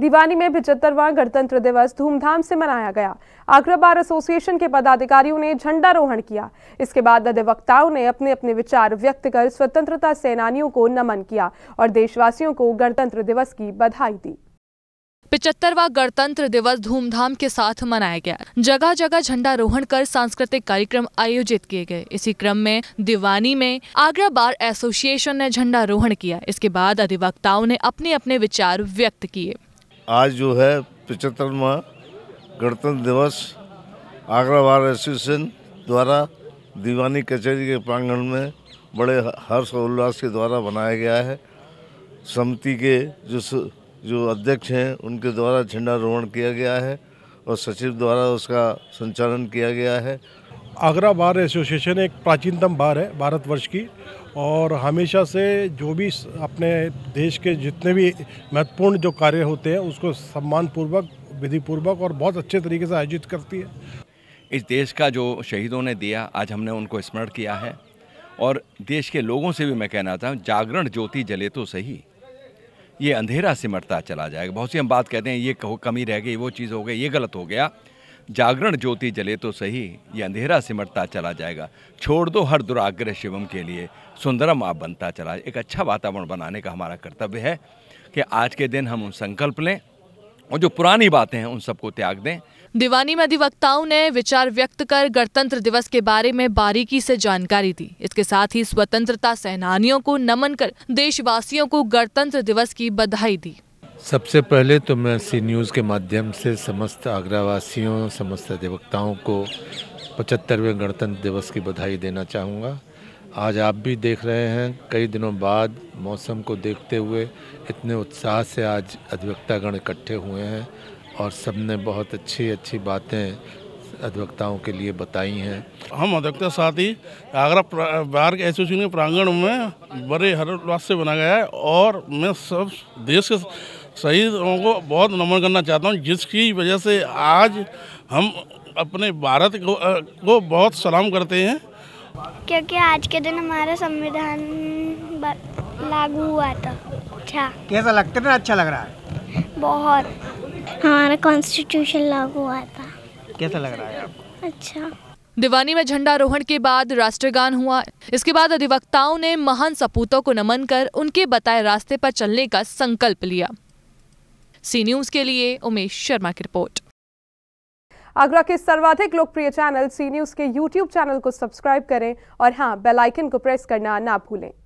दीवानी में पिचहत्तरवां गणतंत्र दिवस धूमधाम से मनाया गया आगरा बार एसोसिएशन के पदाधिकारियों ने झंडारोहण किया इसके बाद अधिवक्ताओं ने अपने अपने विचार व्यक्त कर स्वतंत्रता सेनानियों को नमन किया और देशवासियों को गणतंत्र दिवस की बधाई दी पिचहत्तरवा गणतंत्र दिवस धूमधाम के साथ मनाया गया जगह जगह झंडा रोहण कर सांस्कृतिक कार्यक्रम आयोजित किए गए इसी क्रम में दीवानी में आगरा बार एसोसिएशन ने झंडा रोहण किया इसके बाद अधिवक्ताओं ने अपने अपने विचार व्यक्त किए आज जो है पचहत्तरवा गणतंत्र दिवस आगरा बार एसोसिएशन द्वारा दीवानी कचहरी के प्रांगण में बड़े हर्ष और उल्लास के द्वारा बनाया गया है समिति के जो जो अध्यक्ष हैं उनके द्वारा झंडारोहण किया गया है और सचिव द्वारा उसका संचालन किया गया है आगरा बार एसोसिएशन एक प्राचीनतम बार है भारतवर्ष की और हमेशा से जो भी अपने देश के जितने भी महत्वपूर्ण जो कार्य होते हैं उसको सम्मानपूर्वक विधिपूर्वक और बहुत अच्छे तरीके से आयोजित करती है इस देश का जो शहीदों ने दिया आज हमने उनको स्मरण किया है और देश के लोगों से भी मैं कहना चाहूँ जागरण ज्योति जले तो सही ये अंधेरा सिमटता चला जाएगा बहुत सी हम बात कहते हैं ये कमी रह गई वो चीज़ हो गई ये गलत हो गया जागरण ज्योति जले तो सही ये अंधेरा सिमटता चला जाएगा छोड़ दो हर दुराग्रह शिवम के लिए सुंदरम आप बनता चला एक अच्छा वातावरण बनाने का हमारा कर्तव्य है कि आज के दिन हम संकल्प लें और जो पुरानी बातें हैं उन सबको त्याग दें दीवानी में अधिवक्ताओं ने विचार व्यक्त कर गणतंत्र दिवस के बारे में बारीकी से जानकारी दी इसके साथ ही स्वतंत्रता सेनानियों को नमन कर देशवासियों को गणतंत्र दिवस की बधाई दी सबसे पहले तो मैं सी न्यूज़ के माध्यम से समस्त आगरावासियों समस्त अधिवक्ताओं को पचहत्तरवें गणतंत्र दिवस की बधाई देना चाहूँगा आज आप भी देख रहे हैं कई दिनों बाद मौसम को देखते हुए इतने उत्साह से आज अधिवक्तागण इकट्ठे हुए हैं और सबने बहुत अच्छी अच्छी बातें अधिवक्ताओं के लिए बताई हैं हम अधिवक्ता साथी आगरा बार के एसोसिएशन के प्रांगण में बड़े हर्षोल्लास से बना गया है और मैं सब देश के शहीद लोगों को बहुत नमन करना चाहता हूँ जिसकी वजह से आज हम अपने भारत को, को बहुत सलाम करते हैं क्योंकि आज के दिन हमारा संविधान लागू हुआ था अच्छा कैसा लगता है अच्छा लग रहा है बहुत हमारा कॉन्स्टिट्यूशन लागू हुआ था कैसा लग रहा है आपको अच्छा दिवानी में झंडारोहण के बाद राष्ट्रगान हुआ इसके बाद अधिवक्ताओं ने महान सपूतों को नमन कर उनके बताए रास्ते पर चलने का संकल्प लिया सी न्यूज के लिए उमेश शर्मा की रिपोर्ट आगरा के सर्वाधिक लोकप्रिय चैनल सी न्यूज के यूट्यूब चैनल को सब्सक्राइब करें और हाँ बेल आइकन को प्रेस करना ना भूलें